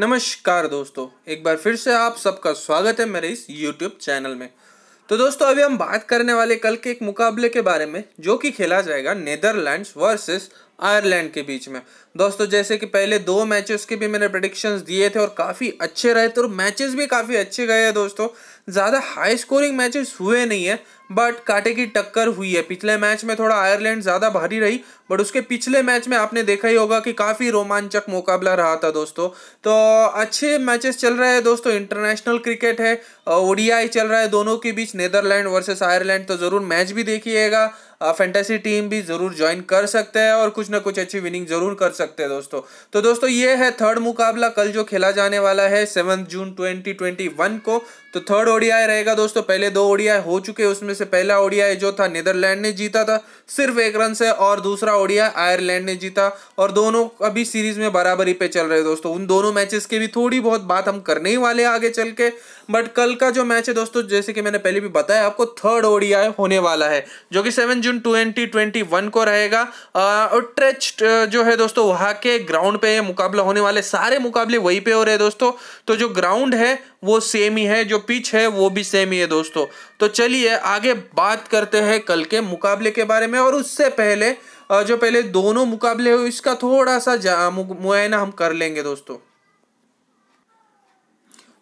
नमस्कार दोस्तों एक बार फिर से आप सबका स्वागत है मेरे इस यूट्यूब चैनल में तो दोस्तों अभी हम बात करने वाले कल के एक मुकाबले के बारे में जो कि खेला जाएगा नेदरलैंड्स वर्सेस आयरलैंड के बीच में दोस्तों जैसे कि पहले दो मैचेस के भी मैंने प्रडिक्शंस दिए थे और काफ़ी अच्छे रहे थे और मैचेस भी काफ़ी अच्छे गए हैं दोस्तों ज़्यादा हाई स्कोरिंग मैचेस हुए नहीं है बट काटे की टक्कर हुई है पिछले मैच में थोड़ा आयरलैंड ज़्यादा भारी रही बट उसके पिछले मैच में आपने देखा ही होगा कि काफ़ी रोमांचक मुकाबला रहा था दोस्तों तो अच्छे मैचेस चल रहे हैं दोस्तों इंटरनेशनल क्रिकेट है ओडीआई चल रहा है दोनों के बीच नीदरलैंड वर्सेस आयरलैंड तो ज़रूर मैच भी देखिएगा फैंटेसी टीम भी ज़रूर ज्वाइन कर सकते हैं और कुछ ना कुछ अच्छी विनिंग ज़रूर कर सकते हैं दोस्तों तो दोस्तों ये है थर्ड मुकाबला कल जो खेला जाने वाला है seven June twenty twenty one को तो थर्ड ओडीआई रहेगा दोस्तों पहले दो ओडीआई हो चुके हैं उसमें से पहला ओडीआई जो था नीदरलैंड ने जीता था सिर्फ एक रन से और दूसरा ओडीआई आयरलैंड ने जीता और दोनों अभी सीरीज में बराबरी पे चल रहे दोस्तों उन दोनों मैचेस के भी थोड़ी बहुत बात हम करने ही वाले हैं आगे चल के बट कल का जो मैच है दोस्तों जैसे कि मैंने पहले भी बताया आपको थर्ड ओडीआई होने वाला है जो कि सेवन जून ट्वेंटी को रहेगा और ट्रेच जो है दोस्तों वहाँ के ग्राउंड पे मुकाबला होने वाले सारे मुकाबले वहीं पे हो रहे हैं दोस्तों तो जो ग्राउंड है वो सेम ही है जो पिच है वो भी सेम ही है दोस्तों तो चलिए आगे बात करते हैं कल के मुकाबले के बारे में और उससे पहले जो पहले दोनों मुकाबले हुए इसका थोड़ा सा मुआयना हम कर लेंगे दोस्तों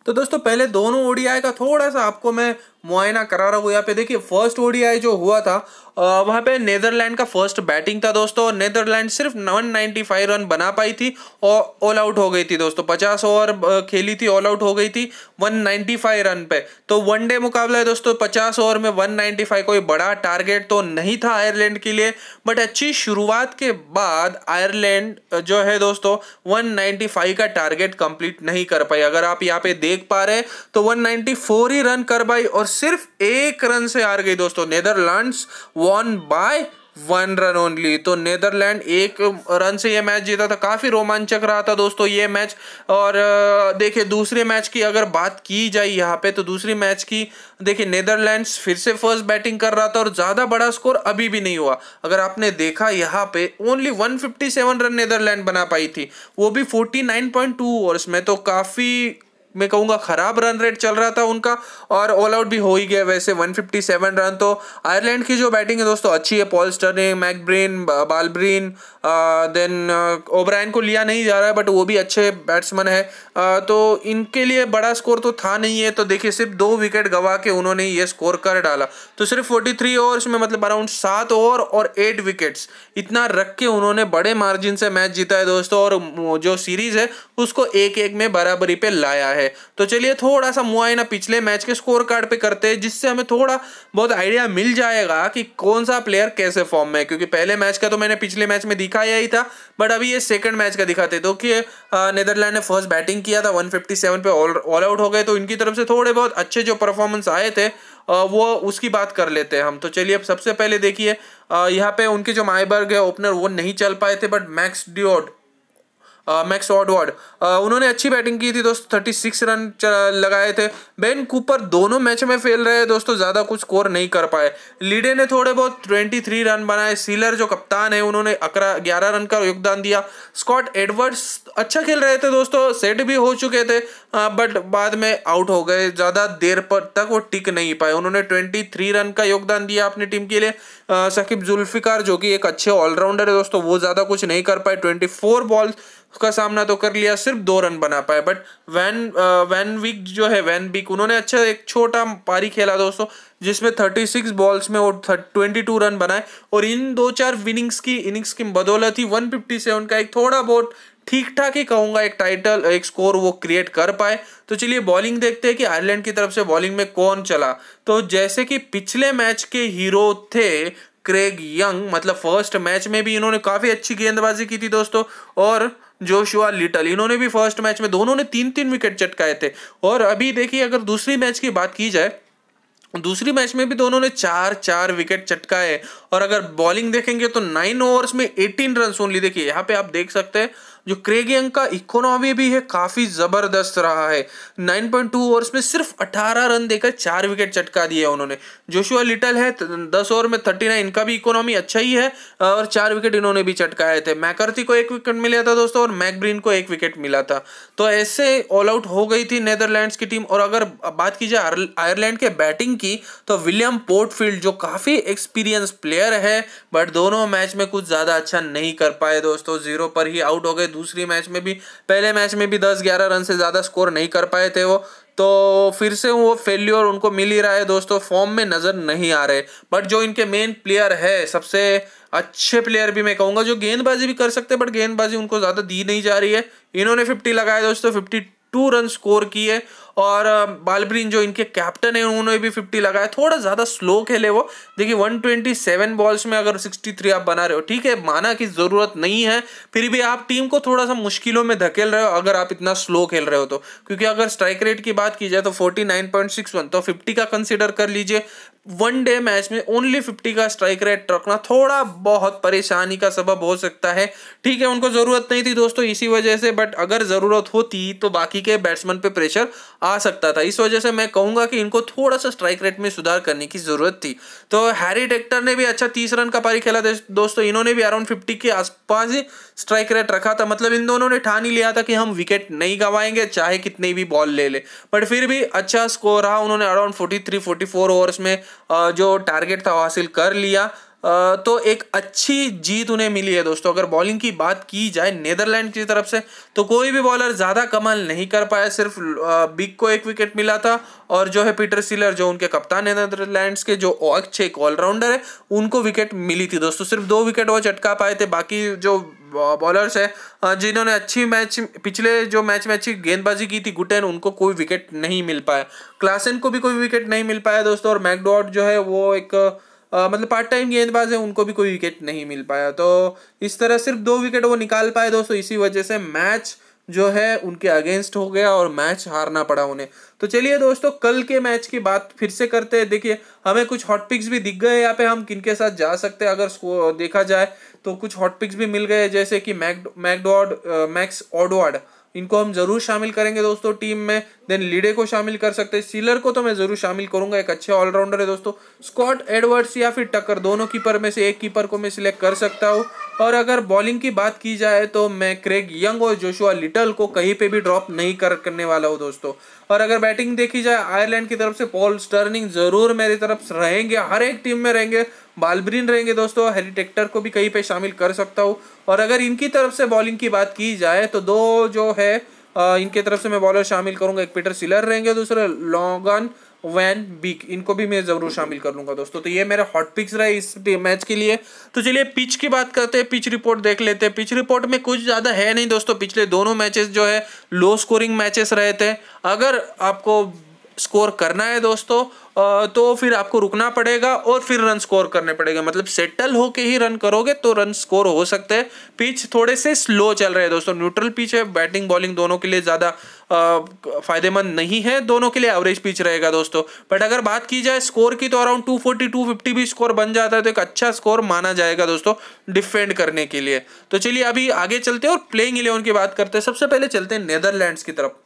तो दोस्तों पहले दोनों ओडीआई का थोड़ा सा आपको मैं मुआयना करा रहा हूँ यहाँ पे देखिए फर्स्ट ओडीआई जो हुआ था वहाँ पे नेदरलैंड का फर्स्ट बैटिंग था दोस्तों नेदरलैंड सिर्फ 195 रन बना पाई थी और ऑल आउट हो गई थी दोस्तों 50 ओवर खेली थी ऑल आउट हो गई थी 195 रन पे तो वन डे मुकाबला है दोस्तों 50 ओवर में 195 कोई बड़ा टारगेट तो नहीं था आयरलैंड के लिए बट अच्छी शुरुआत के बाद आयरलैंड जो है दोस्तों 195 का टारगेट कंप्लीट नहीं कर पाई अगर आप यहाँ पे देख पा रहे तो 194 ही रन कर पाई और सिर्फ एक रन से हार गई दोस्तों Netherlands one by one run only तो नेदरलैंड एक रन से यह मैच जीता था काफ़ी रोमांचक रहा था दोस्तों ये मैच और देखिए दूसरे मैच की अगर बात की जाए यहाँ पे तो दूसरी मैच की देखिए नेदरलैंड्स फिर से फर्स्ट बैटिंग कर रहा था और ज़्यादा बड़ा स्कोर अभी भी नहीं हुआ अगर आपने देखा यहाँ पे ओनली 157 रन नेदरलैंड बना पाई थी वो भी 49.2 ओवर्स में तो काफ़ी मैं कहूँगा ख़राब रन रेट चल रहा था उनका और ऑल आउट भी हो ही गया वैसे 157 रन तो आयरलैंड की जो बैटिंग है दोस्तों अच्छी है Paul Stirling McBrine Balbirnie then O'Brien को लिया नहीं जा रहा है बट वो भी अच्छे बैट्समैन है तो इनके लिए बड़ा स्कोर तो था नहीं है तो देखिए सिर्फ दो विकेट गवा के उन्होंने ये स्कोर कर डाला तो सिर्फ 43 ओवर्स में मतलब अराउंड सात ओवर और एट विकेट्स इतना रख के उन्होंने बड़े मार्जिन से मैच जीता है दोस्तों और जो सीरीज़ है उसको एक एक में बराबरी पर लाया है तो चलिए थोड़ा सा मुआयना पिछले मैच के स्कोर कार्ड पर करते हैं जिससे हमें थोड़ा बहुत आइडिया मिल जाएगा कि कौन सा प्लेयर कैसे फॉर्म में है क्योंकि पहले मैच का तो मैंने पिछले मैच में दिखा दिखाया ही था बट अभी ये सेकंड मैच का दिखाते तो कि नेदरलैंड ने फर्स्ट बैटिंग किया था 157 पे ऑल ऑल आउट हो गए तो इनकी तरफ से थोड़े बहुत अच्छे जो परफॉर्मेंस आए थे वो उसकी बात कर लेते हैं हम तो चलिए अब सबसे पहले देखिए यहाँ पे उनके जो माइबर्ग है ओपनर वो नहीं चल पाए थे बट मैक्स डिओड मैक्स ऑडवर्ड उन्होंने अच्छी बैटिंग की थी दोस्तों थर्टी सिक्स रन लगाए थे बेन कूपर दोनों मैच में फेल रहे दोस्तों ज़्यादा कुछ स्कोर नहीं कर पाए लीडे ने थोड़े बहुत ट्वेंटी थ्री रन बनाए सीलर जो कप्तान है उन्होंने अकरा ग्यारह रन का योगदान दिया स्कॉट एडवर्ड्स अच्छा खेल रहे थे दोस्तों सेट भी हो चुके थे बट बाद में आउट हो गए ज़्यादा देर पर तक वो टिक नहीं पाए उन्होंने ट्वेंटी थ्री रन का योगदान दिया अपनी टीम के लिए सकीब जुल्फिकार जो कि एक अच्छे ऑलराउंडर है दोस्तों वो ज़्यादा कुछ नहीं कर पाए ट्वेंटी फोर बॉल्स उसका सामना तो कर लिया सिर्फ दो रन बना पाए बट वैन वैन विक जो है वैन विक उन्होंने अच्छा एक छोटा पारी खेला दोस्तों जिसमें थर्टी सिक्स बॉल्स में वो टू रन बनाए और इन दो चार विनिंग्स की इनिंग्स की बदौलत ही वन फिफ्टी सेवन का एक थोड़ा बहुत ठीक ठाक ही कहूँगा एक टाइटल एक स्कोर वो क्रिएट कर पाए तो चलिए बॉलिंग देखते हैं कि आयरलैंड की तरफ से बॉलिंग में कौन चला तो जैसे कि पिछले मैच के हीरो थे क्रेग यंग मतलब फर्स्ट मैच में भी इन्होंने काफ़ी अच्छी गेंदबाजी की थी दोस्तों और जोशुआ लिटल इन्होंने भी फर्स्ट मैच में दोनों ने तीन तीन विकेट चटकाए थे और अभी देखिए अगर दूसरी मैच की बात की जाए दूसरी मैच में भी दोनों ने चार चार विकेट चटकाए और अगर बॉलिंग देखेंगे तो नाइन ओवर्स में एटीन रन ओनली देखिए यहाँ पे आप देख सकते हैं जो क्रेगियंग का इकोनॉमी भी है काफ़ी ज़बरदस्त रहा है 9.2 पॉइंट ओवर्स में सिर्फ 18 रन देकर चार विकेट चटका दिए उन्होंने जोशुआ लिटल है तो दस ओवर में 39 इनका भी इकोनॉमी अच्छा ही है और चार विकेट इन्होंने भी चटकाए थे मैकर्थी को एक विकेट मिला था दोस्तों और मैकब्रीन को एक विकेट मिला था तो ऐसे ऑल आउट हो गई थी नेदरलैंड्स की टीम और अगर बात की जाए आयरलैंड के बैटिंग की तो विलियम पोर्टफील्ड जो काफ़ी एक्सपीरियंस प्लेयर है बट दोनों मैच में कुछ ज़्यादा अच्छा नहीं कर पाए दोस्तों जीरो पर ही आउट हो गए दूसरी मैच में भी पहले मैच में भी दस ग्यारह रन से ज़्यादा स्कोर नहीं कर पाए थे वो तो फिर से वो फेल्योर उनको मिल ही रहा है दोस्तों फॉर्म में नज़र नहीं आ रहे बट जो इनके मेन प्लेयर है सबसे अच्छे प्लेयर भी मैं कहूँगा जो गेंदबाजी भी कर सकते हैं बट गेंदबाजी उनको ज़्यादा दी नहीं जा रही है इन्होंने फिफ्टी लगाया दोस्तों फिफ्टी टू रन स्कोर किए और बालब्रीन जो इनके कैप्टन है उन्होंने भी फिफ्टी लगाया थोड़ा ज़्यादा स्लो खेले वो देखिए वन ट्वेंटी सेवन बॉल्स में अगर सिक्सटी थ्री आप बना रहे हो ठीक है माना कि ज़रूरत नहीं है फिर भी आप टीम को थोड़ा सा मुश्किलों में धकेल रहे हो अगर आप इतना स्लो खेल रहे हो तो क्योंकि अगर स्ट्राइक रेट की बात की जाए तो फोर्टी तो फिफ्टी का कंसिडर कर लीजिए वन डे मैच में ओनली फिफ्टी का स्ट्राइक रेट रखना थोड़ा बहुत परेशानी का सबब हो सकता है ठीक है उनको ज़रूरत नहीं थी दोस्तों इसी वजह से बट अगर ज़रूरत होती तो बाकी के बैट्समैन पे प्रेशर आ सकता था इस वजह से मैं कहूंगा कि इनको थोड़ा सा स्ट्राइक रेट में सुधार करने की ज़रूरत थी तो हैरी टेक्टर ने भी अच्छा तीस रन का पारी खेला दोस्तों इन्होंने भी अराउंड फिफ्टी के आसपास स्ट्राइक रेट रखा था मतलब इन दोनों ने ठान ही लिया था कि हम विकेट नहीं गंवाएंगे चाहे कितने भी बॉल ले ले बट फिर भी अच्छा स्कोर रहा उन्होंने around forty three forty four overs में जो टारगेट था वो हासिल कर लिया तो एक अच्छी जीत उन्हें मिली है दोस्तों अगर बॉलिंग की बात की जाए नेदरलैंड की तरफ से तो कोई भी बॉलर ज़्यादा कमाल नहीं कर पाया सिर्फ बिग को एक विकेट मिला था और जो है पीटर सिलर जो उनके कप्तान है नेदरलैंड के जो अच्छे एक ऑलराउंडर है उनको विकेट मिली थी दोस्तों सिर्फ दो विकेट वो चटका पाए थे बाकी जो बॉलर्स है जिन्होंने अच्छी मैच पिछले जो मैच में अच्छी गेंदबाजी की थी गुटेन उनको कोई विकेट नहीं मिल पाया क्लासन को भी कोई विकेट नहीं मिल पाया दोस्तों और मैकडॉट जो है वो एक आ, मतलब पार्ट टाइम गेंदबाज है उनको भी कोई विकेट नहीं मिल पाया तो इस तरह सिर्फ दो विकेट वो निकाल पाए दोस्तों इसी वजह से मैच जो है उनके अगेंस्ट हो गया और मैच हारना पड़ा उन्हें तो चलिए दोस्तों कल के मैच की बात फिर से करते हैं देखिए हमें कुछ हॉट पिक्स भी दिख गए यहाँ पे हम किन के साथ जा सकते हैं अगर देखा जाए तो कुछ हॉट पिक्स भी मिल गए जैसे कि मैकडॉड मैक्स ऑडवर्ड इनको हम जरूर शामिल करेंगे दोस्तों टीम में देन लीडे को शामिल कर सकते हैं सीलर को तो मैं जरूर शामिल करूंगा एक अच्छे ऑलराउंडर है दोस्तों स्कॉट एडवर्ड्स या फिर टक्कर दोनों कीपर में से एक कीपर को मैं सिलेक्ट कर सकता हूँ और अगर बॉलिंग की बात की जाए तो मैं क्रेग यंग और जोशुआ लिटल को कहीं पे भी ड्रॉप नहीं कर करने वाला हूँ दोस्तों और अगर बैटिंग देखी जाए आयरलैंड की तरफ से पॉल स्टर्निंग जरूर मेरी तरफ रहेंगे हर एक टीम में रहेंगे बालब्रीन रहेंगे दोस्तों हैरी टेक्टर को भी कहीं पे शामिल कर सकता हूँ और अगर इनकी तरफ से बॉलिंग की बात की जाए तो दो जो है इनके तरफ से मैं बॉलर शामिल करूँगा एक पीटर सिलर रहेंगे दूसरे लॉन्गन वैन बीक इनको भी मैं ज़रूर शामिल कर लूँगा दोस्तों तो ये मेरा हॉट पिक्स रहे इस मैच के लिए तो चलिए पिच की बात करते हैं पिच रिपोर्ट देख लेते हैं पिच रिपोर्ट में कुछ ज़्यादा है नहीं दोस्तों पिछले दोनों मैचेस जो है लो स्कोरिंग मैचेस रहे थे अगर आपको स्कोर करना है दोस्तों तो फिर आपको रुकना पड़ेगा और फिर रन स्कोर करने पड़ेगा मतलब सेटल होके ही रन करोगे तो रन स्कोर हो सकते हैं पिच थोड़े से स्लो चल रहे हैं दोस्तों न्यूट्रल पिच है बैटिंग बॉलिंग दोनों के लिए ज़्यादा फायदेमंद नहीं है दोनों के लिए एवरेज पिच रहेगा दोस्तों बट अगर बात की जाए स्कोर की तो अराउंड टू फोर्टी भी स्कोर बन जाता है तो एक अच्छा स्कोर माना जाएगा दोस्तों डिफेंड करने के लिए तो चलिए अभी आगे चलते हैं और प्लेइंग इलेवन की बात करते हैं सबसे पहले चलते हैं नेदरलैंड्स की तरफ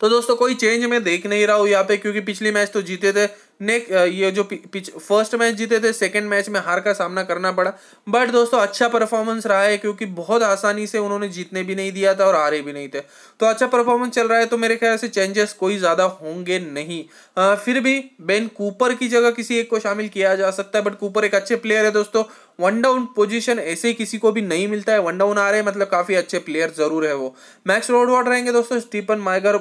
तो दोस्तों कोई चेंज मैं देख नहीं रहा हूँ यहाँ पे क्योंकि पिछली मैच तो जीते थे नेक ये जो फर्स्ट मैच जीते थे सेकंड मैच में हार का सामना करना पड़ा बट दोस्तों अच्छा परफॉर्मेंस रहा है क्योंकि बहुत आसानी से उन्होंने जीतने भी नहीं दिया था और हारे भी नहीं थे तो अच्छा परफॉर्मेंस चल रहा है तो मेरे ख्याल से चेंजेस कोई ज़्यादा होंगे नहीं आ, फिर भी बेन कूपर की जगह किसी एक को शामिल किया जा सकता है बट कूपर एक अच्छे प्लेयर है दोस्तों वन डाउन पोजीशन ऐसे ही किसी को भी नहीं मिलता है वन डाउन आ रहे हैं मतलब काफ़ी अच्छे प्लेयर ज़रूर है वो मैक्स रोडवर्ड रहेंगे दोस्तों स्टीफन माइगर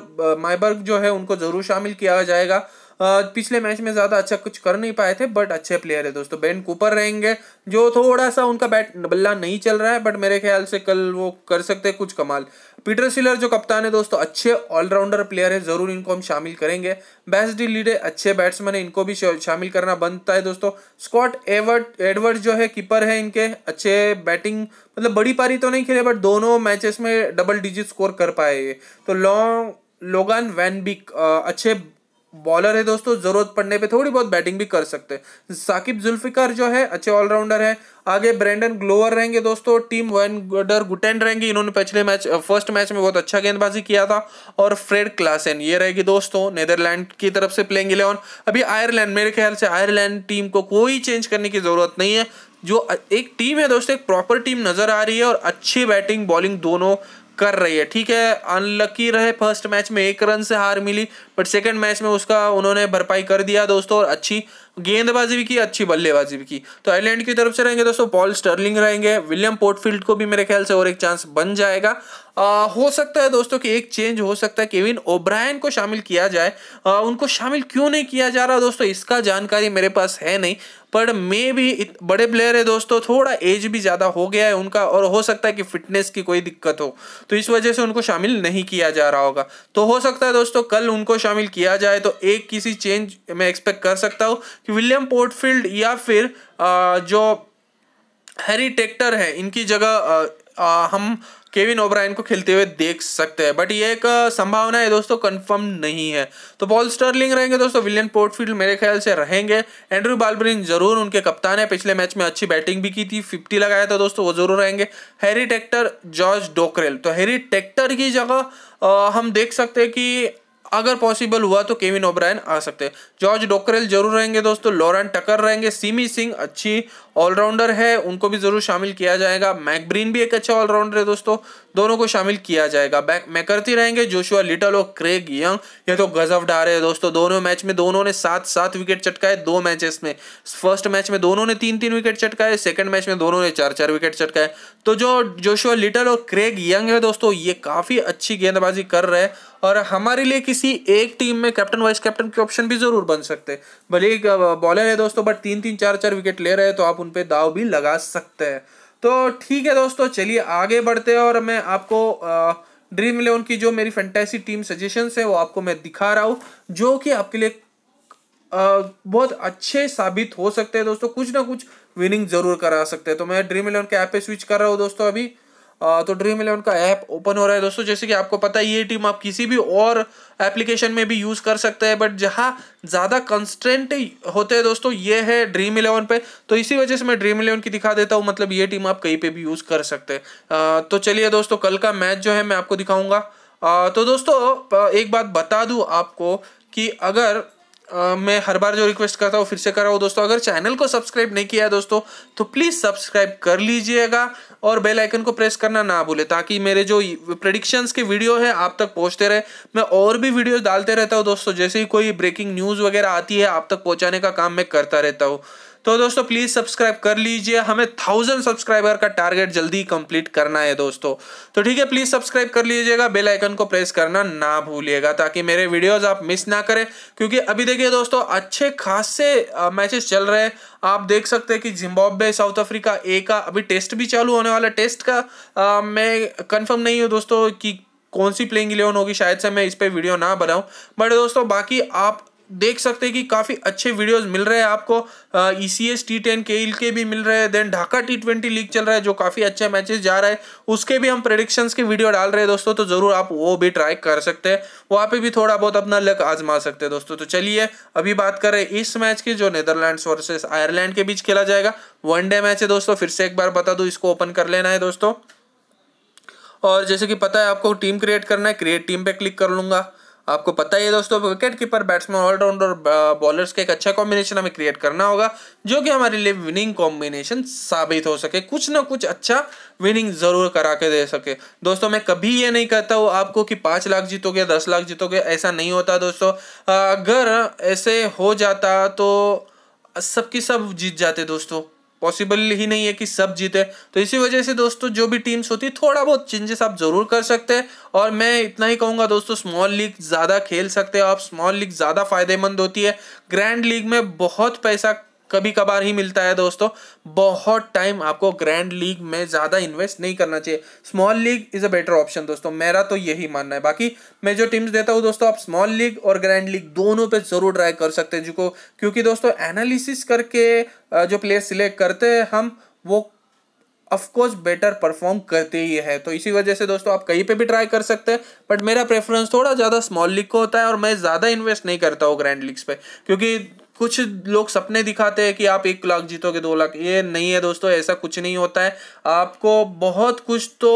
माइबर्ग जो है उनको ज़रूर शामिल किया जाएगा पिछले मैच में ज़्यादा अच्छा कुछ कर नहीं पाए थे बट अच्छे प्लेयर है दोस्तों बेन कूपर रहेंगे जो थोड़ा सा उनका बैट बल्ला नहीं चल रहा है बट मेरे ख्याल से कल वो कर सकते हैं कुछ कमाल पीटर सिलर जो कप्तान है दोस्तों अच्छे ऑलराउंडर प्लेयर है ज़रूर इनको हम शामिल करेंगे बेस्ट डी लीडे अच्छे बैट्समैन है इनको भी शामिल करना बनता है दोस्तों स्कॉट एवर्ट एडवर्ड जो है कीपर है इनके अच्छे बैटिंग मतलब बड़ी पारी तो नहीं खेले बट दोनों मैचेस में डबल डिजिट स्कोर कर पाए तो लॉन्ग लोगान वैनबिक अच्छे बॉलर है दोस्तों जरूरत पड़ने पे थोड़ी बहुत बैटिंग भी कर सकते हैं साकिब जुल्फिकार जो है अच्छे ऑलराउंडर है आगे ब्रेंडन ग्लोवर रहेंगे दोस्तों टीम वन गडर गुटेंड रहेंगे इन्होंने पिछले मैच फर्स्ट मैच में बहुत अच्छा गेंदबाजी किया था और फ्रेड क्लासेन ये रहेगी दोस्तों नेदरलैंड की तरफ से प्लेइंग इलेवन अभी आयरलैंड मेरे ख्याल से आयरलैंड टीम को कोई चेंज करने की जरूरत नहीं है जो एक टीम है दोस्तों एक प्रॉपर टीम नजर आ रही है और अच्छी बैटिंग बॉलिंग दोनों कर रही है ठीक है अनलकी रहे फर्स्ट मैच में एक रन से हार मिली बट सेकंड मैच में उसका उन्होंने भरपाई कर दिया दोस्तों और अच्छी गेंदबाजी भी की अच्छी बल्लेबाजी भी की तो आयरलैंड की तरफ से रहेंगे दोस्तों पॉल स्टर्लिंग रहेंगे विलियम पोर्टफील्ड को भी मेरे ख्याल से और एक चांस बन जाएगा आ, हो सकता है दोस्तों कि एक चेंज हो सकता है केविन ओब्रायन को शामिल किया जाए आ, उनको शामिल क्यों नहीं किया जा रहा दोस्तों इसका जानकारी मेरे पास है नहीं पर मे भी बड़े प्लेयर है दोस्तों थोड़ा एज भी ज़्यादा हो गया है उनका और हो सकता है कि फिटनेस की कोई दिक्कत हो तो इस वजह से उनको शामिल नहीं किया जा रहा होगा तो हो सकता है दोस्तों कल उनको शामिल किया जाए तो एक किसी चेंज मैं एक्सपेक्ट कर सकता हूँ कि विलियम पोर्टफील्ड या फिर जो हैरी टेक्टर है इनकी जगह हम केविन ओब्रायन को खेलते हुए देख सकते हैं बट ये एक संभावना है दोस्तों कंफर्म नहीं है तो पॉल स्टर्लिंग रहेंगे दोस्तों विलियन पोर्टफील्ड मेरे ख्याल से रहेंगे एंड्रू बालब्रिन जरूर उनके कप्तान है पिछले मैच में अच्छी बैटिंग भी की थी फिफ्टी लगाया था दोस्तों वो जरूर रहेंगे हैरी टेक्टर जॉर्ज डोकरेल तो हैरी टेक्टर की जगह हम देख सकते हैं कि अगर पॉसिबल हुआ तो केविन ओब्रायन आ सकते हैं जॉर्ज डोकरेल जरूर रहेंगे दोस्तों लॉरेंट टकर रहेंगे सीमी सिंह अच्छी ऑलराउंडर है उनको भी जरूर शामिल किया जाएगा मैकब्रीन भी एक अच्छा ऑलराउंडर है दोस्तों दोनों को शामिल किया जाएगा मैकर्थी रहेंगे जोशुआ लिटल और क्रेग यंग ये तो गजब डारे हैं दोस्तों दोनों मैच में दोनों ने सात सात विकेट चटकाए दो मैचेस में फर्स्ट मैच में दोनों ने तीन तीन विकेट चटकाए सेकंड मैच में दोनों ने चार चार विकेट चटकाए तो जो जोशुआ लिटल और क्रेग यंग है दोस्तों ये काफ़ी अच्छी गेंदबाजी कर रहे हैं और हमारे लिए किसी एक टीम में कैप्टन वाइस कैप्टन के ऑप्शन भी जरूर बन सकते हैं भले ही बॉलर है दोस्तों बट तीन तीन चार चार विकेट ले रहे हैं तो आप उन पर दाव भी लगा सकते हैं तो ठीक है दोस्तों चलिए आगे बढ़ते हैं और मैं आपको ड्रीम इलेवन की जो मेरी फैंटेसी टीम सजेशन है वो आपको मैं दिखा रहा हूँ जो कि आपके लिए आ, बहुत अच्छे साबित हो सकते हैं दोस्तों कुछ ना कुछ विनिंग जरूर करा सकते हैं तो मैं ड्रीम इलेवन के ऐप पे स्विच कर रहा हूँ दोस्तों अभी तो ड्रीम इलेवन का ऐप ओपन हो रहा है दोस्तों जैसे कि आपको पता है ये टीम आप किसी भी और एप्लीकेशन में भी यूज़ कर सकते हैं बट जहाँ ज़्यादा कंस्टेंट होते हैं दोस्तों ये है ड्रीम इलेवन पे तो इसी वजह से मैं ड्रीम इलेवन की दिखा देता हूँ मतलब ये टीम आप कहीं पे भी यूज़ कर सकते हैं तो चलिए दोस्तों कल का मैच जो है मैं आपको दिखाऊंगा तो दोस्तों एक बात बता दूँ आपको कि अगर मैं हर बार जो रिक्वेस्ट करता हूँ फिर से कर रहा हूँ दोस्तों अगर चैनल को सब्सक्राइब नहीं किया है दोस्तों तो प्लीज़ सब्सक्राइब कर लीजिएगा और बेल आइकन को प्रेस करना ना भूले ताकि मेरे जो प्रडिक्शंस के वीडियो है आप तक पहुंचते रहे मैं और भी वीडियोस डालते रहता हूँ दोस्तों जैसे ही कोई ब्रेकिंग न्यूज़ वगैरह आती है आप तक पहुंचाने का काम मैं करता रहता हूँ तो दोस्तों प्लीज़ सब्सक्राइब कर लीजिए हमें थाउजेंड सब्सक्राइबर का टारगेट जल्दी कंप्लीट करना है दोस्तों तो ठीक है प्लीज़ सब्सक्राइब कर लीजिएगा बेल आइकन को प्रेस करना ना भूलिएगा ताकि मेरे वीडियोज़ आप मिस ना करें क्योंकि अभी देखिए दोस्तों अच्छे खासे मैचेस चल रहे हैं आप देख सकते हैं कि जिम्बाब्वे साउथ अफ्रीका ए का अभी टेस्ट भी चालू होने वाला टेस्ट का आ, मैं कन्फर्म नहीं हूँ दोस्तों की कौन सी प्लेइंग इलेवन होगी शायद से मैं इस पर वीडियो ना बनाऊं बट दोस्तों बाकी आप देख सकते हैं कि काफ़ी अच्छे वीडियोस मिल रहे हैं आपको E C S T ten के के भी मिल रहे हैं then Dhaka T twenty league चल रहा है जो काफ़ी अच्छे मैचेस जा रहे हैं उसके भी हम प्रडिक्शंस के वीडियो डाल रहे हैं दोस्तों तो ज़रूर आप वो भी ट्राई कर सकते हैं वहाँ पे भी थोड़ा बहुत अपना लक आजमा सकते हैं दोस्तों तो चलिए अभी बात कर रहे हैं इस मैच की जो नेदरलैंड्स वर्सेस आयरलैंड के बीच खेला जाएगा वनडे मैच है दोस्तों फिर से एक बार बता दूँ इसको ओपन कर लेना है दोस्तों और जैसे कि पता है आपको टीम क्रिएट करना है क्रिएट टीम पर क्लिक कर लूँगा आपको पता ही है दोस्तों wicket keeper batsman all rounder bowlers का एक अच्छा कॉम्बिनेशन हमें क्रिएट करना होगा जो कि हमारे लिए विनिंग कॉम्बिनेशन साबित हो सके कुछ ना कुछ अच्छा विनिंग जरूर करा के दे सके दोस्तों मैं कभी ये नहीं कहता हूँ आपको कि पाँच लाख जीतोगे दस लाख जीतोगे ऐसा नहीं होता दोस्तों अगर ऐसे हो जाता तो सबकी सब जीत जाते दोस्तों पॉसिबल ही नहीं है कि सब जीते तो इसी वजह से दोस्तों जो भी टीम्स होती है थोड़ा बहुत चेंजेस आप ज़रूर कर सकते हैं और मैं इतना ही कहूंगा दोस्तों स्मॉल लीग ज़्यादा खेल सकते हैं आप स्मॉल लीग ज़्यादा फायदेमंद होती है ग्रैंड लीग में बहुत पैसा कभी कभार ही मिलता है दोस्तों बहुत टाइम आपको ग्रैंड लीग में ज़्यादा इन्वेस्ट नहीं करना चाहिए small league is a better option दोस्तों मेरा तो यही मानना है बाकी मैं जो टीम्स देता हूँ दोस्तों आप स्मॉल लीग और ग्रैंड लीग दोनों पे ज़रूर ट्राई कर सकते हैं जिसको क्योंकि दोस्तों एनालिसिस करके जो प्लेयर सिलेक्ट करते हैं हम वो ऑफकोर्स बेटर परफॉर्म करते ही है तो इसी वजह से दोस्तों आप कहीं पे भी ट्राई कर सकते हैं बट मेरा प्रेफरेंस थोड़ा ज़्यादा स्मॉल लीग को होता है और मैं ज़्यादा इन्वेस्ट नहीं करता हूँ ग्रैंड लीग्स पे क्योंकि कुछ लोग सपने दिखाते हैं कि आप एक लाख जीतोगे दो लाख ये नहीं है दोस्तों ऐसा कुछ नहीं होता है आपको बहुत कुछ तो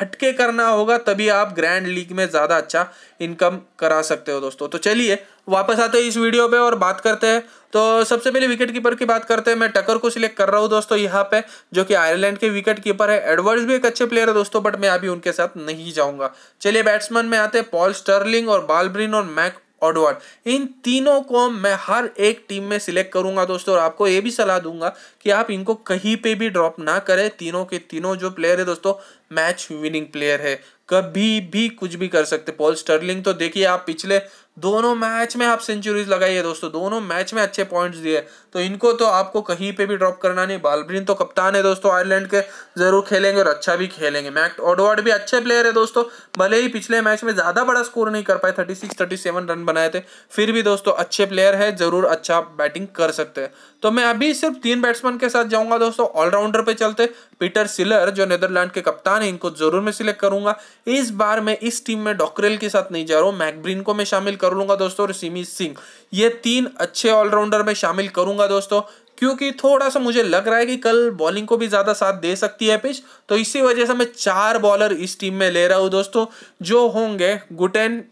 हटके करना होगा तभी आप ग्रैंड लीग में ज़्यादा अच्छा इनकम करा सकते हो दोस्तों तो चलिए वापस आते हैं इस वीडियो पे और बात करते हैं तो सबसे पहले विकेट कीपर की बात करते हैं मैं टकर को सिलेक्ट कर रहा हूँ दोस्तों यहाँ पे जो कि आयरलैंड के विकेट कीपर है एडवर्ड्स भी एक अच्छे प्लेयर है दोस्तों बट मैं अभी उनके साथ नहीं जाऊंगा चलिए बैट्समैन में आते हैं पॉल स्टर्लिंग और बालब्रिन और मैक ऑडवर्ड इन तीनों को मैं हर एक टीम में सिलेक्ट करूंगा दोस्तों और आपको ये भी सलाह दूंगा कि आप इनको कहीं पे भी ड्रॉप ना करें तीनों के तीनों जो प्लेयर है दोस्तों मैच विनिंग प्लेयर है कभी भी कुछ भी कर सकते पॉल स्टर्लिंग तो देखिए आप पिछले दोनों मैच में आप सेंचुरीज लगाई है दोस्तों दोनों मैच में अच्छे पॉइंट्स दिए तो इनको तो आपको कहीं पे भी ड्रॉप करना नहीं बालब्रीन तो कप्तान है दोस्तों आयरलैंड के जरूर खेलेंगे और अच्छा भी खेलेंगे मैक ओडवर्ड भी अच्छे प्लेयर है दोस्तों भले ही पिछले मैच में ज़्यादा बड़ा स्कोर नहीं कर पाए thirty six thirty seven run बनाए थे फिर भी दोस्तों अच्छे प्लेयर है ज़रूर अच्छा बैटिंग कर सकते हैं तो मैं अभी सिर्फ तीन बैट्समैन के साथ जाऊंगा दोस्तों ऑलराउंडर पे चलते पीटर सिलर जो नेदरलैंड के कप्तान है इनको जरूर मैं सिलेक्ट करूंगा इस बार मैं इस टीम में डॉक्रेल के साथ नहीं जा रहा हूँ मैकब्रीन को मैं शामिल कर लूंगा दोस्तों और सिमी सिंह ये तीन अच्छे ऑलराउंडर में शामिल करूंगा दोस्तों क्योंकि थोड़ा सा मुझे लग रहा है कि कल बॉलिंग को भी ज़्यादा साथ दे सकती है पिच तो इसी वजह से मैं चार बॉलर इस टीम में ले रहा हूँ दोस्तों जो होंगे गुटेन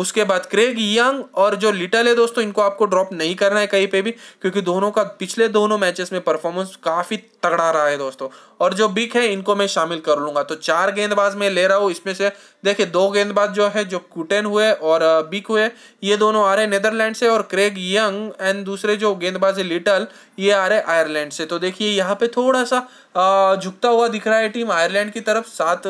उसके बाद क्रेग यंग और जो लिटल है दोस्तों इनको आपको ड्रॉप नहीं करना है कहीं पे भी क्योंकि दोनों का पिछले दोनों मैचेस में परफॉर्मेंस काफ़ी तगड़ा रहा है दोस्तों और जो बिक है इनको मैं शामिल कर लूंगा तो चार गेंदबाज में ले रहा हूँ इसमें से देखिए दो गेंदबाज जो है जो कुटेन हुए और बिक हुए ये दोनों आ रहे नेदरलैंड से और क्रेग यंग एंड दूसरे जो गेंदबाज है लिटल ये आ रहे आयरलैंड से तो देखिए यहाँ पे थोड़ा सा झुकता हुआ दिख रहा है टीम आयरलैंड की तरफ सात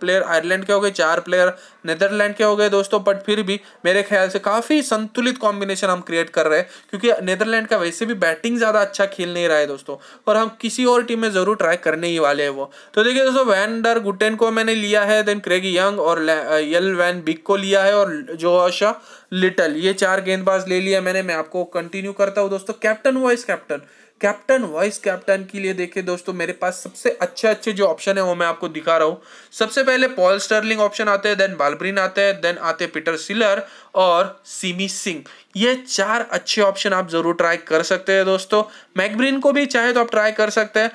प्लेयर आयरलैंड के हो गए चार प्लेयर नेदरलैंड के हो गए दोस्तों बट फिर भी मेरे ख्याल से काफ़ी संतुलित कॉम्बिनेशन हम क्रिएट कर रहे हैं क्योंकि नेदरलैंड का वैसे भी बैटिंग ज़्यादा अच्छा खेल नहीं रहा है दोस्तों और हम किसी और टीम में ज़रूर ट्राई करने ही वाले हैं वो तो देखिए दोस्तों वैंडर गुटेन को मैंने लिया है देन क्रेग यंग और और यल वैन बिग को लिया है और जो अशा लिटल ये चार गेंदबाज ले लिया मैंने मैं आपको कंटिन्यू करता हूँ दोस्तों captain vice captain captain vice captain के लिए देखिए दोस्तों मेरे पास सबसे अच्छे अच्छे जो ऑप्शन है वो मैं आपको दिखा रहा हूँ सबसे पहले पॉल स्टर्लिंग ऑप्शन आते हैं देन बालब्रीन आते हैं देन आते हैं पीटर सिलर और सिमी सिंह ये चार अच्छे ऑप्शन आप जरूर ट्राई कर सकते हैं दोस्तों मैकब्रीन को भी चाहे तो आप ट्राई कर सकते हैं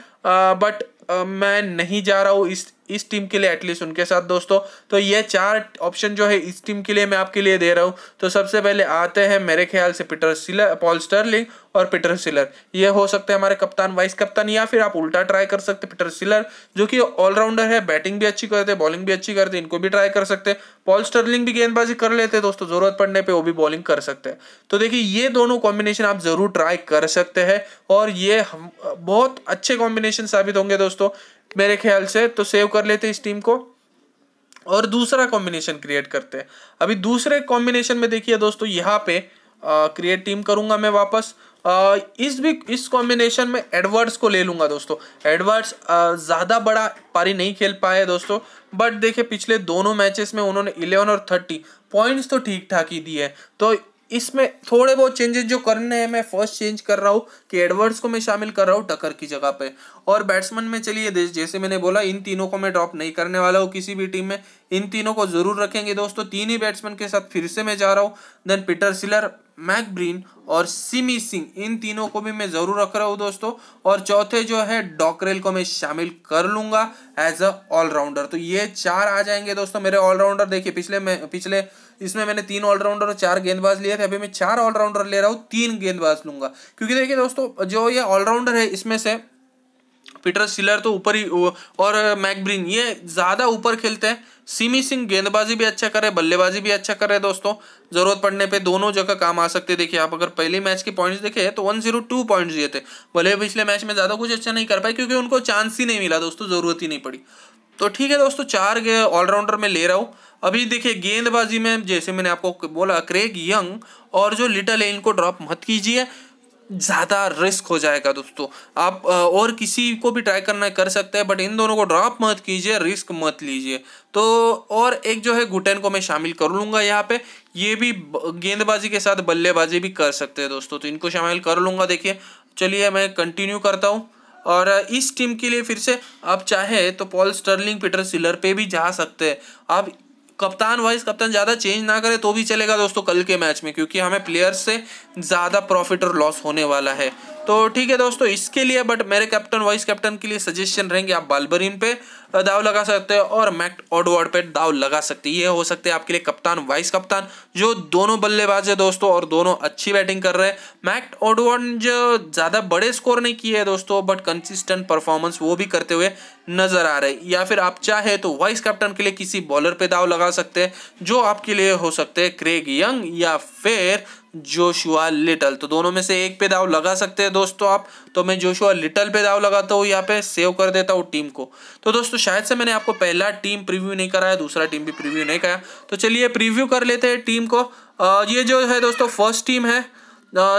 बट Uh, मैं नहीं जा रहा हूँ इस इस टीम के लिए एटलीस्ट उनके साथ दोस्तों तो ये चार ऑप्शन जो है इस टीम के लिए मैं आपके लिए दे रहा हूँ तो सबसे पहले आते हैं मेरे ख्याल से पीटर सिलर पॉल स्टर्लिंग और पीटर सिलर ये हो सकते हैं हमारे कप्तान वाइस कप्तान या फिर आप उल्टा ट्राई कर सकते पीटर सिलर जो कि ऑलराउंडर है बैटिंग भी अच्छी करते बॉलिंग भी अच्छी करते इनको भी ट्राई कर सकते पॉल स्टर्लिंग भी गेंदबाजी कर लेते दोस्तों जरूरत पड़ने पर वो भी बॉलिंग कर सकते हैं तो देखिए ये दोनों कॉम्बिनेशन आप जरूर ट्राई कर सकते हैं और ये बहुत अच्छे कॉम्बिनेशन साबित होंगे दोस्तों मेरे ख्याल से तो सेव कर लेते इस टीम को और दूसरा कॉम्बिनेशन क्रिएट करते हैं अभी दूसरे कॉम्बिनेशन में देखिए दोस्तों यहाँ पे क्रिएट टीम करूँगा मैं वापस आ, इस भी इस कॉम्बिनेशन में एडवर्ड्स को ले लूँगा दोस्तों एडवर्ड्स ज़्यादा बड़ा पारी नहीं खेल पाए दोस्तों बट देखिए पिछले दोनों मैचेस में उन्होंने 11 और 30 पॉइंट्स तो ठीक ठाक ही दिए तो इसमें थोड़े बहुत चेंजेस जो करने हैं मैं फर्स्ट चेंज कर रहा हूँ कि एडवर्ड्स को मैं शामिल कर रहा हूँ टकर की जगह पे और बैट्समैन में चलिए जैसे मैंने बोला इन तीनों को मैं ड्रॉप नहीं करने वाला हूँ किसी भी टीम में इन तीनों को जरूर रखेंगे दोस्तों तीन ही बैट्समैन के साथ फिर से मैं जा रहा हूँ then Peter Seelaar McBrine और सिमी सिंह इन तीनों को भी मैं जरूर रख रहा हूँ दोस्तों और चौथे जो है डॉकरेल को मैं शामिल कर लूंगा एज अ ऑलराउंडर तो ये चार आ जाएंगे दोस्तों मेरे ऑलराउंडर देखिए पिछले में पिछले इसमें मैंने तीन ऑलराउंडर और चार गेंदबाज लिया थे अभी मैं चार ऑलराउंडर ले रहा हूँ तीन गेंदबाज लूंगा क्योंकि देखिए दोस्तों जो ये ऑलराउंडर है इसमें से पीटर सिलर तो ऊपर ही और मैकब्रीन ये ज़्यादा ऊपर खेलते हैं सिमी सिंह गेंदबाजी भी अच्छा कर रहे बल्लेबाजी भी अच्छा कर रहे दोस्तों जरूरत पड़ने पे दोनों जगह काम आ सकते हैं देखिए आप अगर पहले मैच के पॉइंट्स देखे तो 102 पॉइंट्स दिए थे भले पिछले मैच में ज़्यादा कुछ अच्छा नहीं कर पाए क्योंकि उनको चांस ही नहीं मिला दोस्तों ज़रूरत ही नहीं पड़ी तो ठीक है दोस्तों चार ऑलराउंडर में ले रहा हूँ अभी देखिए गेंदबाजी में जैसे मैंने आपको बोला क्रेग यंग और जो लिटल है इनको ड्रॉप मत कीजिए ज़्यादा रिस्क हो जाएगा दोस्तों आप और किसी को भी ट्राई करना कर सकते हैं बट इन दोनों को ड्रॉप मत कीजिए रिस्क मत लीजिए तो और एक जो है घुटन को मैं शामिल कर लूँगा यहाँ पे ये भी गेंदबाजी के साथ बल्लेबाजी भी कर सकते हैं दोस्तों तो इनको शामिल कर लूँगा देखिए चलिए मैं कंटिन्यू करता हूँ और इस टीम के लिए फिर से आप चाहे तो पॉल स्टर्लिंग पीटर सिलर पे भी जा सकते हैं आप कप्तान वाइज कप्तान ज़्यादा चेंज ना करे तो भी चलेगा दोस्तों कल के मैच में क्योंकि हमें प्लेयर्स से ज़्यादा प्रॉफिट और लॉस होने वाला है तो ठीक है दोस्तों इसके लिए बट मेरे कैप्टन वाइस कैप्टन के लिए सजेशन रहेंगे आप बालबरीन पे दाव लगा सकते हैं और मैक्ट ऑडवर्ड पे दाव लगा सकते ये हो सकते हैं आपके लिए कप्तान वाइस कप्तान जो दोनों बल्लेबाज है दोस्तों और दोनों अच्छी बैटिंग कर रहे हैं मैक्ट ऑडवर्ड जो ज़्यादा बड़े स्कोर नहीं किए है दोस्तों बट कंसिस्टेंट परफॉर्मेंस वो भी करते हुए नज़र आ रहे हैं या फिर आप चाहे तो वाइस कैप्टन के लिए किसी बॉलर पे दाव लगा सकते हैं जो आपके लिए हो सकते हैं क्रेग यंग या फिर जोशुआ लिटल तो दोनों में से एक पे दाव लगा सकते हैं दोस्तों आप तो मैं जोशुआ लिटल पे दाव लगाता हूँ यहाँ पे सेव कर देता हूँ टीम को तो दोस्तों शायद से मैंने आपको पहला टीम प्रीव्यू नहीं कराया दूसरा टीम भी प्रीव्यू नहीं कराया तो चलिए प्रीव्यू कर लेते हैं टीम को आ, ये जो है दोस्तों फर्स्ट टीम है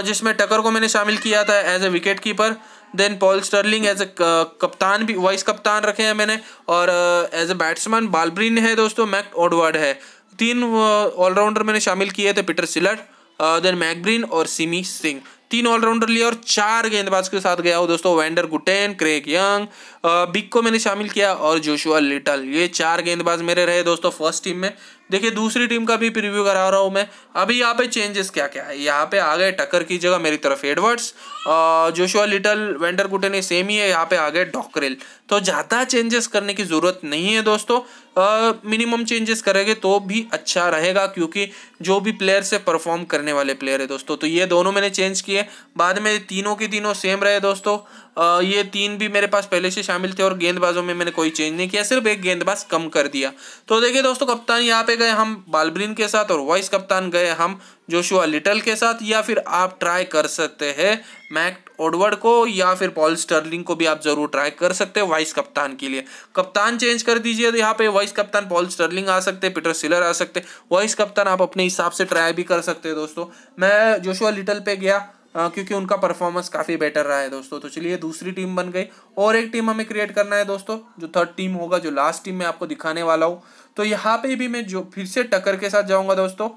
जिसमें टकर को मैंने शामिल किया था as a wicket keeper then Paul Stirling as a कप्तान भी वाइस कप्तान रखे हैं मैंने और एज ए बैट्समैन बालब्रीन है दोस्तों मैक ओडवर्ड है तीन ऑलराउंडर मैंने शामिल किए थे Peter Seelaar then uh, McBrine और सिमी सिंह तीन ऑलराउंडर लिए और चार गेंदबाज के साथ गया हो दोस्तों वेंडर गुटेन क्रेग यंग बिग को मैंने शामिल किया और जोशुआ लिटल ये चार गेंदबाज मेरे रहे दोस्तों फर्स्ट टीम में देखिए दूसरी टीम का भी प्रीव्यू करा रहा हूँ मैं अभी यहाँ पे चेंजेस क्या क्या है यहाँ पे आ गए टक्कर की जगह मेरी तरफ Edwards Joshua Little van der Gugten ये सेम ही है यहाँ पे आ गए डॉकरेल तो ज़्यादा चेंजेस करने की ज़रूरत नहीं है दोस्तों मिनिमम uh, चेंजेस करेंगे तो भी अच्छा रहेगा क्योंकि जो भी प्लेयर से परफॉर्म करने वाले प्लेयर है दोस्तों तो ये दोनों मैंने चेंज किए बाद में तीनों के तीनों सेम रहे दोस्तों आ, ये तीन भी मेरे पास पहले से शामिल थे और गेंदबाजों में मैंने कोई चेंज नहीं किया सिर्फ एक गेंदबाज कम कर दिया तो देखिए दोस्तों कप्तान यहाँ पे गए हम बालब्रीन के साथ और वाइस कप्तान गए हम जोशुआ लिटल के साथ या फिर आप ट्राई कर सकते हैं मैक ओडवर्ड को या फिर पॉल स्टर्लिंग को भी आप जरूर ट्राई कर सकते हैं वाइस कप्तान के लिए कप्तान चेंज कर दीजिए तो यहाँ पे वाइस कप्तान पॉल स्टर्लिंग आ सकते हैं पीटर सिलर आ सकते हैं वाइस कप्तान आप अपने हिसाब से ट्राई भी कर सकते हैं दोस्तों मैं जोशुआ लिटल पे गया आ, क्योंकि उनका परफॉर्मेंस काफ़ी बेटर रहा है दोस्तों तो चलिए दूसरी टीम बन गई और एक टीम हमें क्रिएट करना है दोस्तों जो थर्ड टीम होगा जो लास्ट टीम में आपको दिखाने वाला हूँ तो यहाँ पे भी मैं जो फिर से टक्कर के साथ जाऊँगा दोस्तों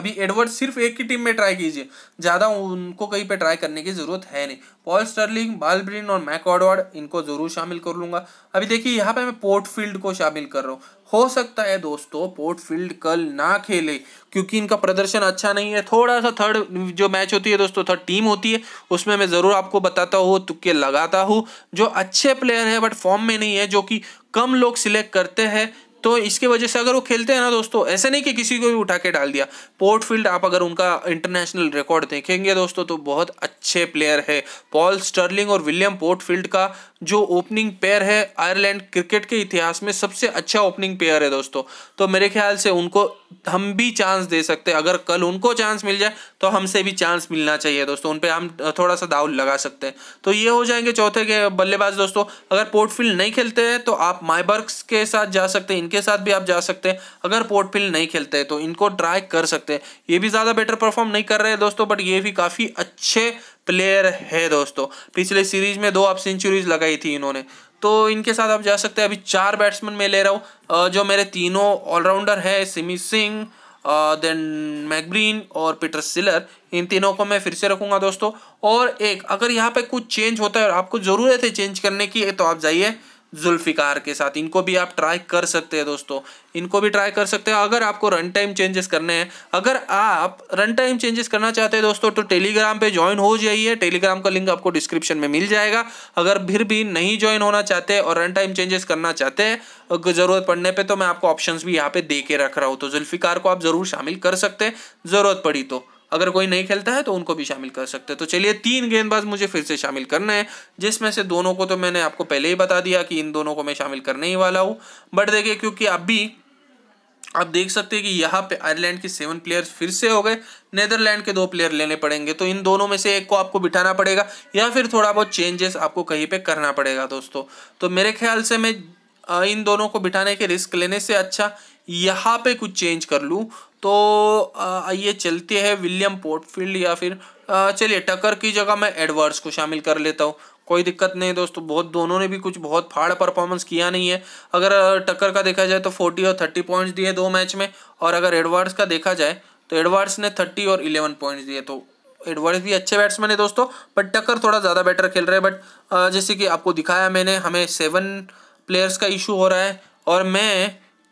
अभी एडवर्ड सिर्फ एक ही टीम में ट्राई कीजिए ज़्यादा उनको कहीं पे ट्राई करने की ज़रूरत है नहीं पॉल स्टर्लिंग बालब्रिन और मैक ऑडवर्ड इनको ज़रूर शामिल कर लूँगा अभी देखिए यहाँ पे मैं पोर्टफील्ड को शामिल कर रहा हूँ हो सकता है दोस्तों पोर्टफील्ड कल ना खेले क्योंकि इनका प्रदर्शन अच्छा नहीं है थोड़ा सा थर्ड जो मैच होती है दोस्तों थर्ड टीम होती है उसमें मैं ज़रूर आपको बताता हूँ तुक्के तो लगाता हूँ जो अच्छे प्लेयर है बट फॉर्म में नहीं है जो कि कम लोग सिलेक्ट करते हैं तो इसके वजह से अगर वो खेलते हैं ना दोस्तों ऐसे नहीं कि किसी को भी उठा के डाल दिया पोर्टफील्ड आप अगर उनका इंटरनेशनल रिकॉर्ड देखेंगे दोस्तों तो बहुत अच्छे प्लेयर है पॉल स्टर्लिंग और विलियम पोर्टफील्ड का जो ओपनिंग पेयर है आयरलैंड क्रिकेट के इतिहास में सबसे अच्छा ओपनिंग पेयर है दोस्तों तो मेरे ख्याल से उनको हम भी चांस दे सकते हैं अगर कल उनको चांस मिल जाए तो हमसे भी चांस मिलना चाहिए दोस्तों उन पर हम थोड़ा सा दाव लगा सकते हैं तो ये हो जाएंगे चौथे के बल्लेबाज दोस्तों अगर पोर्टफील्ड नहीं खेलते हैं तो आप माइबर्ग के साथ जा सकते हैं इनके साथ भी आप जा सकते हैं अगर पोर्टफील्ड नहीं खेलते हैं तो इनको ट्राई कर सकते हैं ये भी ज़्यादा बेटर परफॉर्म नहीं कर रहे हैं दोस्तों बट ये भी काफ़ी अच्छे प्लेयर है दोस्तों पिछले सीरीज में दो आप सेंचुरीज लगाई थी इन्होंने तो इनके साथ आप जा सकते हैं अभी चार बैट्समैन मैं ले रहा हूँ जो मेरे तीनों ऑलराउंडर है सिमी सिंह देन मैगब्रीन और पीटर सिलर इन तीनों को मैं फिर से रखूँगा दोस्तों और एक अगर यहाँ पे कुछ चेंज होता है आपको ज़रूरत है चेंज करने की तो आप जाइए जुल्फ़िकार के साथ इनको भी आप ट्राई कर सकते हैं दोस्तों इनको भी ट्राई कर सकते हैं अगर आपको रन टाइम चेंजेस करने हैं अगर आप रन टाइम चेंजेस करना चाहते हैं दोस्तों तो टेलीग्राम पे ज्वाइन हो जाइए टेलीग्राम का लिंक आपको डिस्क्रिप्शन में मिल जाएगा अगर फिर भी नहीं ज्वाइन होना चाहते और रन टाइम चेंजेस करना चाहते हैं ज़रूरत पड़ने पर तो मैं आपको ऑप्शन भी यहाँ पे दे के रख रहा हूँ तो जुल्फ़िकार को आप ज़रूर शामिल कर सकते हैं ज़रूरत पड़ी तो अगर कोई नहीं खेलता है तो उनको भी शामिल कर सकते हैं तो चलिए तीन गेंदबाज मुझे फिर से शामिल करना है जिसमें से दोनों को तो मैंने आपको पहले ही बता दिया कि इन दोनों को मैं शामिल करने ही वाला हूँ बट देखिए क्योंकि अभी आप देख सकते हैं कि यहाँ पे आयरलैंड के सेवन प्लेयर्स फिर से हो गए नेदरलैंड के दो प्लेयर लेने पड़ेंगे तो इन दोनों में से एक को आपको बिठाना पड़ेगा या फिर थोड़ा बहुत चेंजेस आपको कहीं पे करना पड़ेगा दोस्तों तो मेरे ख्याल से मैं इन दोनों को बिठाने के रिस्क लेने से अच्छा यहाँ पे कुछ चेंज कर लूँ तो आइए चलते हैं विलियम पोर्टफील्ड या फिर चलिए टकर की जगह मैं एडवर्ड्स को शामिल कर लेता हूँ कोई दिक्कत नहीं दोस्तों बहुत दोनों ने भी कुछ बहुत फाड़ परफॉर्मेंस किया नहीं है अगर टक्कर का देखा जाए तो फोर्टी और थर्टी पॉइंट्स दिए दो मैच में और अगर एडवर्ड्स का देखा जाए तो एडवर्ड्स ने थर्टी और इलेवन पॉइंट्स दिए तो एडवर्ड्स भी अच्छे बैट्समैन है दोस्तों बट टक्कर थोड़ा ज़्यादा बेटर खेल रहे हैं बट जैसे कि आपको दिखाया मैंने हमें सेवन प्लेयर्स का इशू हो रहा है और मैं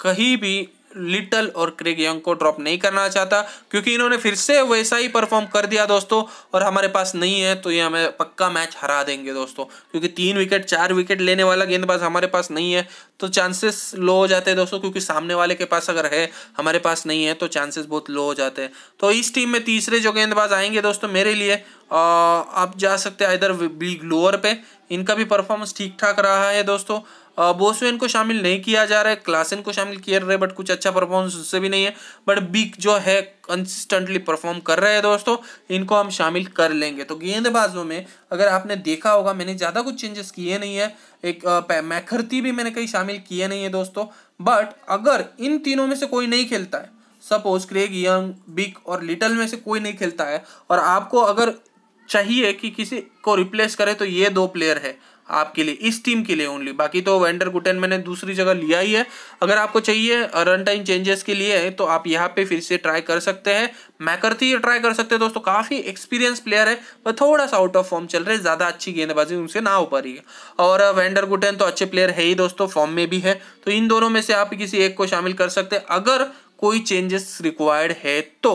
कहीं भी लिटल और क्रेग यंग को ड्रॉप नहीं करना चाहता क्योंकि इन्होंने फिर से वैसा ही परफॉर्म कर दिया दोस्तों और हमारे पास नहीं है तो ये हमें पक्का मैच हरा देंगे दोस्तों क्योंकि तीन विकेट चार विकेट लेने वाला गेंदबाज हमारे पास नहीं है तो चांसेस लो हो जाते हैं दोस्तों क्योंकि सामने वाले के पास अगर है हमारे पास नहीं है तो चांसेस बहुत लो हो जाते हैं तो इस टीम में तीसरे जो गेंदबाज आएंगे दोस्तों मेरे लिए आप जा सकते हैं इधर बिल ग्लोअर पे इनका भी परफॉर्मेंस ठीक ठाक रहा है दोस्तों बोसवेन को शामिल नहीं किया जा रहा है क्लासन को शामिल किया है बट कुछ अच्छा परफॉर्मेंस उससे भी नहीं है बट बिग जो है कंसिस्टेंटली परफॉर्म कर रहे हैं दोस्तों इनको हम शामिल कर लेंगे तो गेंदबाजों में अगर आपने देखा होगा मैंने ज़्यादा कुछ चेंजेस किए नहीं है एक मैखरती भी मैंने कहीं शामिल किए नहीं है दोस्तों बट अगर इन तीनों में से कोई नहीं खेलता है सपोज क्रेग यंग बिग और लिटल में से कोई नहीं खेलता है और आपको अगर चाहिए कि किसी को रिप्लेस करे तो ये दो प्लेयर है आपके लिए इस टीम के लिए ओनली बाकी तो वेंडर गुटेन मैंने दूसरी जगह लिया ही है अगर आपको चाहिए रन टाइम चेंजेस के लिए तो आप यहाँ पे फिर से ट्राई कर सकते हैं मैकर्थी ट्राई कर सकते हैं दोस्तों काफ़ी एक्सपीरियंस प्लेयर है पर थोड़ा सा आउट ऑफ फॉर्म चल रहा है ज़्यादा अच्छी गेंदबाजी उनसे ना हो पा रही है और वेंडर गुटेन तो अच्छे प्लेयर है ही दोस्तों फॉर्म में भी है तो इन दोनों में से आप किसी एक को शामिल कर सकते हैं अगर कोई चेंजेस रिक्वायर्ड है तो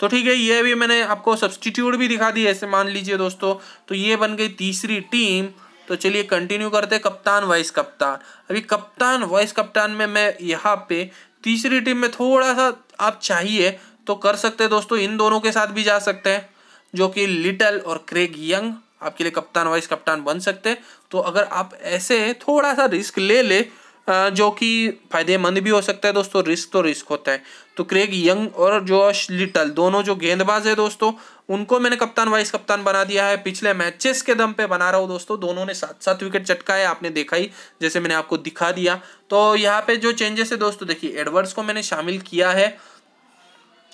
तो ठीक है ये भी मैंने आपको सब्सटीट्यूट भी दिखा दी ऐसे मान लीजिए दोस्तों तो ये बन गई तीसरी टीम तो चलिए कंटिन्यू करते हैं कप्तान वाइस कप्तान अभी कप्तान वाइस कप्तान में मैं यहाँ पे तीसरी टीम में थोड़ा सा आप चाहिए तो कर सकते हैं दोस्तों इन दोनों के साथ भी जा सकते हैं जो कि लिटल और क्रेग यंग आपके लिए कप्तान वाइस कप्तान बन सकते हैं तो अगर आप ऐसे थोड़ा सा रिस्क ले ले जो कि फ़ायदेमंद भी हो सकता है दोस्तों रिस्क तो रिस्क होता है तो क्रेग यंग और जोश लिटल दोनों जो गेंदबाज है दोस्तों उनको मैंने कप्तान वाइस कप्तान बना दिया है पिछले मैचेस के दम पे बना रहा हूँ दोस्तों दोनों ने सात सात विकेट चटकाए आपने देखा ही जैसे मैंने आपको दिखा दिया तो यहाँ पे जो चेंजेस है दोस्तों देखिए एडवर्ड्स को मैंने शामिल किया है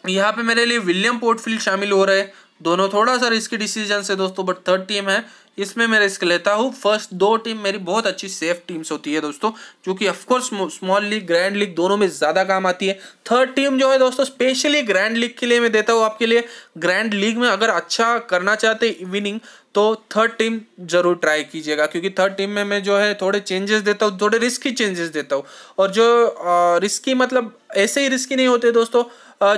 यहाँ पे मेरे लिए विलियम पोर्टफील्ड शामिल हो रहे हैं दोनों थोड़ा सा रिस्की डिसीजन से दोस्तों बट थर्ड टीम है इसमें मैं रिस्क लेता हूँ फर्स्ट दो टीम मेरी बहुत अच्छी सेफ टीम्स होती है दोस्तों जो कि of course small league grand league दोनों में ज़्यादा काम आती है थर्ड टीम जो है दोस्तों स्पेशली ग्रैंड लीग के लिए मैं देता हूँ आपके लिए ग्रैंड लीग में अगर अच्छा करना चाहते विनिंग तो थर्ड टीम जरूर ट्राई कीजिएगा क्योंकि थर्ड टीम में मैं जो है थोड़े चेंजेस देता हूँ थोड़े रिस्की चेंजेस देता हूँ और जो रिस्की मतलब ऐसे ही रिस्की नहीं होते दोस्तों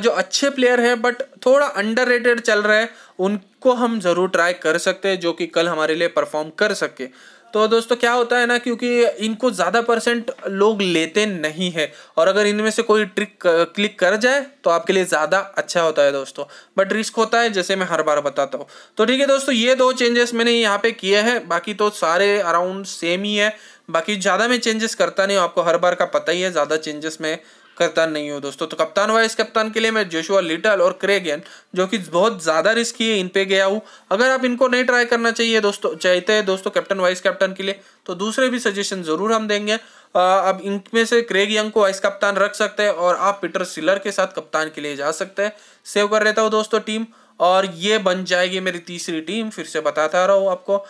जो अच्छे प्लेयर हैं बट थोड़ा अंडर चल रहा है उनको हम ज़रूर ट्राई कर सकते हैं जो कि कल हमारे लिए परफॉर्म कर सके तो दोस्तों क्या होता है ना क्योंकि इनको ज़्यादा परसेंट लोग लेते नहीं है और अगर इनमें से कोई ट्रिक क्लिक कर जाए तो आपके लिए ज़्यादा अच्छा होता है दोस्तों बट रिस्क होता है जैसे मैं हर बार बताता हूँ तो ठीक है दोस्तों ये दो चेंजेस मैंने यहाँ पे किए हैं बाकी तो सारे अराउंड सेम ही है बाकी ज़्यादा मैं चेंजेस करता नहीं हूँ आपको हर बार का पता ही है ज़्यादा चेंजेस मैं कप्तान नहीं हूँ दोस्तों तो कप्तान वाइस कप्तान के लिए मैं जोशुआ लिटल और क्रेगन जो कि बहुत ज़्यादा रिस्की है इन पे गया हूँ अगर आप इनको नहीं ट्राई करना चाहिए दोस्तों चाहते हैं दोस्तों कैप्टन वाइस कैप्टन के लिए तो दूसरे भी सजेशन ज़रूर हम देंगे अब इनमें से क्रेग यंग को वाइस कप्तान रख सकते हैं और आप पीटर सिलर के साथ कप्तान के लिए जा सकते हैं सेव कर लेता हूँ दोस्तों टीम और ये बन जाएगी मेरी तीसरी टीम फिर से बताता रहा हूँ आपको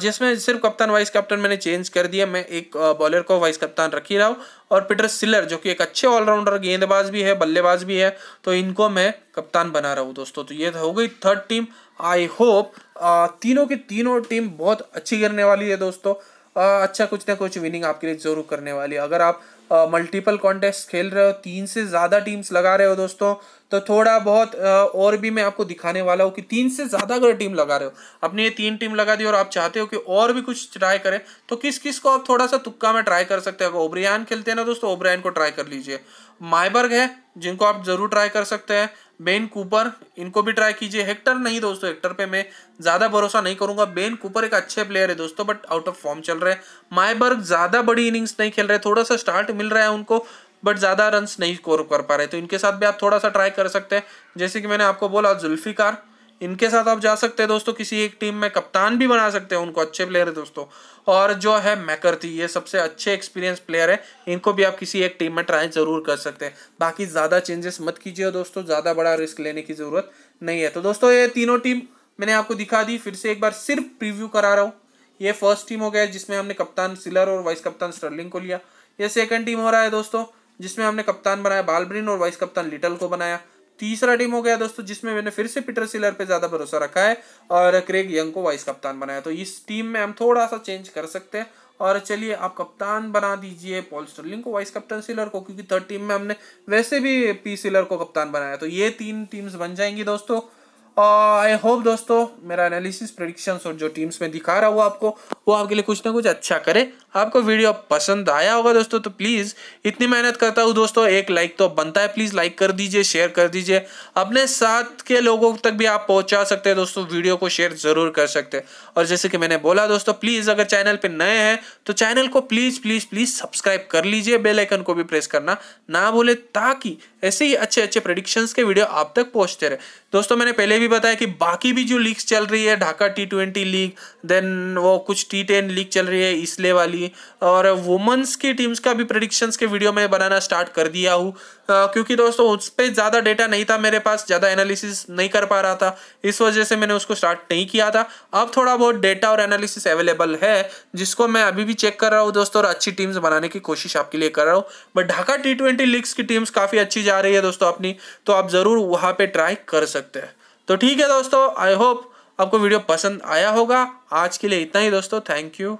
जिसमें सिर्फ कप्तान वाइस कैप्टन मैंने चेंज कर दिया मैं एक बॉलर को वाइस कप्तान रख ही रहा हूँ और पीटर सिलर जो कि एक अच्छे ऑलराउंडर गेंदबाज भी है बल्लेबाज भी है तो इनको मैं कप्तान बना रहा हूँ दोस्तों तो ये हो गई थर्ड टीम आई होप तीनों की तीनों टीम बहुत अच्छी करने वाली है दोस्तों अच्छा कुछ ना कुछ विनिंग आपके लिए जरूर करने वाली है अगर आप मल्टीपल कॉन्टेस्ट खेल रहे हो तीन से ज़्यादा टीम्स लगा रहे हो दोस्तों तो थोड़ा बहुत और भी मैं आपको दिखाने वाला हूँ कि तीन से ज़्यादा अगर टीम लगा रहे हो आपने ये तीन टीम लगा दी और आप चाहते हो कि और भी कुछ ट्राई करें तो किस किस को आप थोड़ा सा तुक्का में ट्राई कर सकते हो ओब्रियान खेलते हैं ना दोस्तों ओब्रियान को ट्राई कर लीजिए माइबर्ग है जिनको आप जरूर ट्राई कर सकते हैं बेन कूपर इनको भी ट्राई कीजिए हेक्टर नहीं दोस्तों हेक्टर पे मैं ज़्यादा भरोसा नहीं करूंगा बेन कूपर एक अच्छे प्लेयर है दोस्तों बट आउट ऑफ फॉर्म चल रहे हैं माइबर्ग ज़्यादा बड़ी इनिंग्स नहीं खेल रहे थोड़ा सा स्टार्ट मिल रहा है उनको बट ज़्यादा रन नहीं स्कोर कर पा रहे तो इनके साथ भी आप थोड़ा सा ट्राई कर सकते हैं जैसे कि मैंने आपको बोला जुल्फ़िकार इनके साथ आप जा सकते हैं दोस्तों किसी एक टीम में कप्तान भी बना सकते हैं उनको अच्छे प्लेयर है दोस्तों और जो है मैकर्थी ये सबसे अच्छे एक्सपीरियंस प्लेयर है इनको भी आप किसी एक टीम में ट्राई ज़रूर कर सकते हैं बाकी ज़्यादा चेंजेस मत कीजिए दोस्तों ज़्यादा बड़ा रिस्क लेने की ज़रूरत नहीं है तो दोस्तों ये तीनों टीम मैंने आपको दिखा दी फिर से एक बार सिर्फ प्रीव्यू करा रहा हूँ ये फर्स्ट टीम हो गया जिसमें हमने कप्तान सिलर और वाइस कप्तान स्टर्लिंग को लिया ये सेकंड टीम हो रहा है दोस्तों जिसमें हमने कप्तान बनाया बालब्रिन और वाइस कप्तान लिटल को बनाया तीसरा टीम हो गया दोस्तों जिसमें मैंने फिर से पीटर सिलर पे ज्यादा भरोसा रखा है और क्रेग यंग को वाइस कप्तान बनाया तो इस टीम में हम थोड़ा सा चेंज कर सकते हैं और चलिए आप कप्तान बना दीजिए पॉल स्टर्लिंग को वाइस कप्तान सिलर को क्योंकि थर्ड टीम में हमने वैसे भी पी सिलर को कप्तान बनाया तो ये तीन टीम्स बन जाएंगी दोस्तों आई होप दोस्तों मेरा एनालिसिस प्रडिक्शन और जो टीम्स में दिखा रहा हूँ आपको वो आपके लिए कुछ ना कुछ अच्छा करे आपको वीडियो पसंद आया होगा दोस्तों तो प्लीज़ इतनी मेहनत करता हूँ दोस्तों एक लाइक तो बनता है प्लीज़ लाइक कर दीजिए शेयर कर दीजिए अपने साथ के लोगों तक भी आप पहुँचा सकते हैं दोस्तों वीडियो को शेयर ज़रूर कर सकते हैं और जैसे कि मैंने बोला दोस्तों प्लीज़ अगर चैनल पर नए हैं तो चैनल को प्लीज़ प्लीज़ प्लीज़ सब्सक्राइब कर लीजिए बेलाइकन को भी प्रेस करना ना भूले ताकि ऐसे ही अच्छे अच्छे प्रडिक्शंस के वीडियो आप तक पहुंचते रहे दोस्तों मैंने पहले भी बताया कि बाकी भी जो लीग चल रही है ढाका टी लीग देन वो कुछ टी लीग चल रही है इसलिए वाली होगी और वुमेंस की टीम्स का भी प्रडिक्शंस के वीडियो में बनाना स्टार्ट कर दिया हूँ क्योंकि दोस्तों उस पर ज़्यादा डेटा नहीं था मेरे पास ज़्यादा एनालिसिस नहीं कर पा रहा था इस वजह से मैंने उसको स्टार्ट नहीं किया था अब थोड़ा बहुत डेटा और एनालिसिस अवेलेबल है जिसको मैं अभी भी चेक कर रहा हूँ दोस्तों और अच्छी टीम्स बनाने की कोशिश आपके लिए कर रहा हूँ बट ढाका टी ट्वेंटी की टीम्स काफ़ी अच्छी जा रही है दोस्तों अपनी तो आप ज़रूर वहाँ पर ट्राई कर सकते हैं तो ठीक है दोस्तों आई होप आपको वीडियो पसंद आया होगा आज के लिए इतना ही दोस्तों थैंक यू